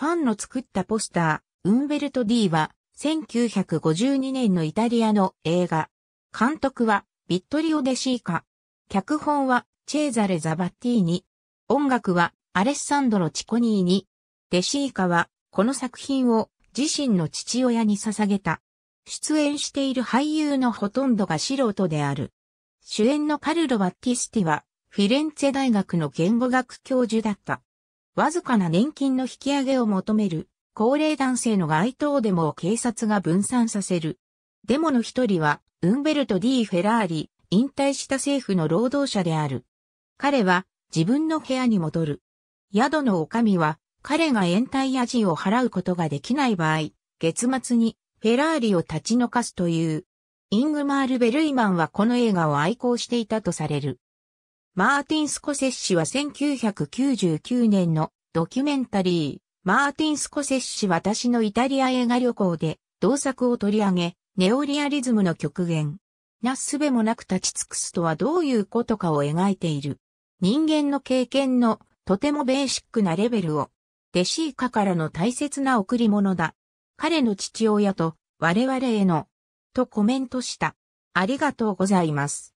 ファンの作ったポスター、ウンベルト・ディは、1952年のイタリアの映画。監督は、ビットリオ・デシーカ。脚本は、チェーザレ・ザバッティーニ。音楽は、アレッサンドロ・チコニーニ。デシーカは、この作品を、自身の父親に捧げた。出演している俳優のほとんどが素人である。主演のカルロ・バッティスティは、フィレンツェ大学の言語学教授だった。わずかな年金の引き上げを求める、高齢男性の街頭デモを警察が分散させる。デモの一人は、ウンベルト・ディ・フェラーリ、引退した政府の労働者である。彼は、自分の部屋に戻る。宿の女将は、彼が延滞や人を払うことができない場合、月末に、フェラーリを立ち退かすという。イングマール・ベルイマンはこの映画を愛好していたとされる。マーティン・スコセッシは1999年のドキュメンタリー、マーティン・スコセッシ私のイタリア映画旅行で、同作を取り上げ、ネオリアリズムの極限。なすべもなく立ち尽くすとはどういうことかを描いている。人間の経験のとてもベーシックなレベルを、弟子以下からの大切な贈り物だ。彼の父親と我々への、とコメントした。ありがとうございます。